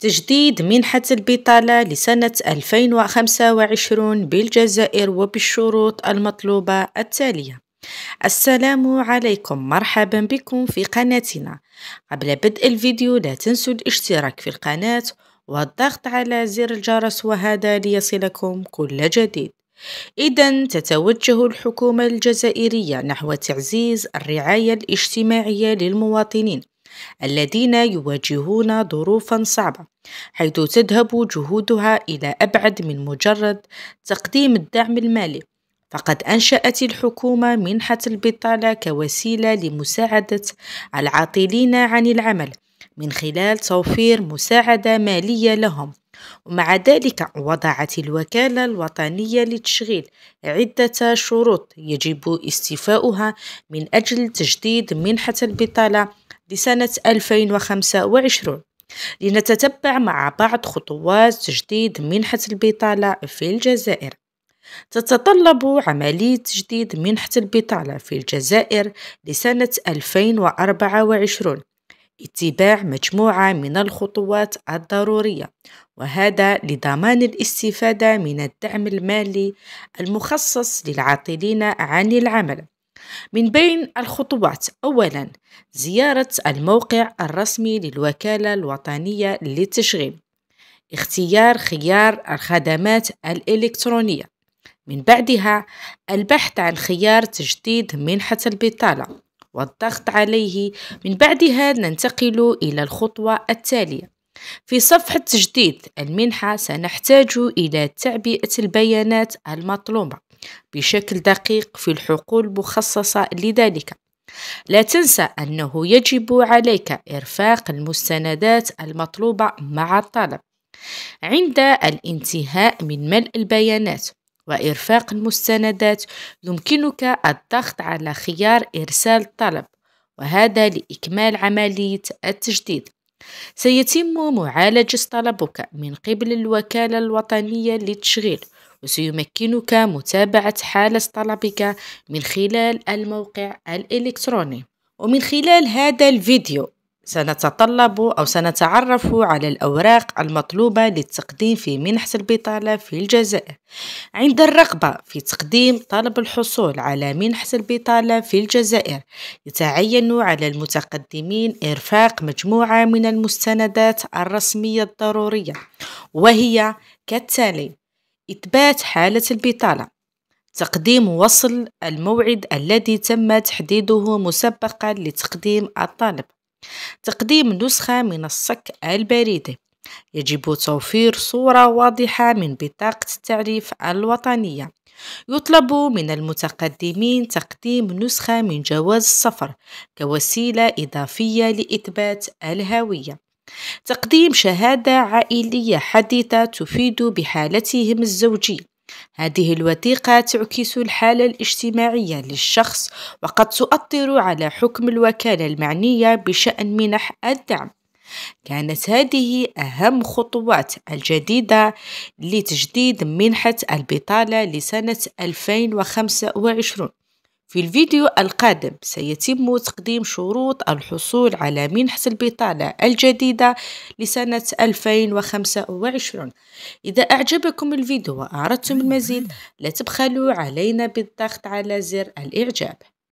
تجديد منحة البطالة لسنة 2025 بالجزائر وبالشروط المطلوبة التالية السلام عليكم مرحبا بكم في قناتنا قبل بدء الفيديو لا تنسوا الاشتراك في القناة والضغط على زر الجرس وهذا ليصلكم كل جديد إذا تتوجه الحكومة الجزائرية نحو تعزيز الرعاية الاجتماعية للمواطنين الذين يواجهون ظروفا صعبة حيث تذهب جهودها إلى أبعد من مجرد تقديم الدعم المالي فقد أنشأت الحكومة منحة البطالة كوسيلة لمساعدة العاطلين عن العمل من خلال توفير مساعدة مالية لهم ومع ذلك وضعت الوكالة الوطنية للتشغيل عدة شروط يجب استيفاؤها من أجل تجديد منحة البطالة لسنة 2025 لنتتبع مع بعض خطوات تجديد منحة البطالة في الجزائر تتطلب عملية تجديد منحة البطالة في الجزائر لسنة 2024 اتباع مجموعة من الخطوات الضرورية وهذا لضمان الاستفادة من الدعم المالي المخصص للعاطلين عن العمل من بين الخطوات أولا زيارة الموقع الرسمي للوكالة الوطنية للتشغيل اختيار خيار الخدمات الإلكترونية من بعدها البحث عن خيار تجديد منحة البطالة والضغط عليه من بعدها ننتقل إلى الخطوة التالية في صفحة تجديد المنحة سنحتاج إلى تعبئة البيانات المطلوبة بشكل دقيق في الحقول المخصصة لذلك لا تنسى أنه يجب عليك إرفاق المستندات المطلوبة مع الطلب عند الانتهاء من ملء البيانات وإرفاق المستندات يمكنك الضغط على خيار إرسال الطلب وهذا لإكمال عملية التجديد سيتم معالجة طلبك من قبل الوكالة الوطنية للتشغيل وسيمكنك متابعة حالة طلبك من خلال الموقع الإلكتروني ومن خلال هذا الفيديو سنتطلب أو سنتعرف على الأوراق المطلوبة للتقديم في منحة البطالة في الجزائر عند الرغبة في تقديم طلب الحصول على منحة البطالة في الجزائر يتعين على المتقدمين إرفاق مجموعة من المستندات الرسمية الضرورية وهي كالتالي إثبات حالة البطالة تقديم وصل الموعد الذي تم تحديده مسبقا لتقديم الطالب تقديم نسخة من الصك البريد يجب توفير صورة واضحة من بطاقة التعريف الوطنية يطلب من المتقدمين تقديم نسخة من جواز السفر كوسيلة إضافية لإثبات الهوية تقديم شهادة عائلية حديثة تفيد بحالتهم الزوجية هذه الوثيقة تعكس الحالة الاجتماعية للشخص وقد تؤثر على حكم الوكالة المعنية بشأن منح الدعم كانت هذه أهم خطوات الجديدة لتجديد منحة البطالة لسنة 2025 في الفيديو القادم سيتم تقديم شروط الحصول على منحة البطالة الجديدة لسنة 2025 إذا أعجبكم الفيديو وأردتم المزيد لا تبخلوا علينا بالضغط على زر الإعجاب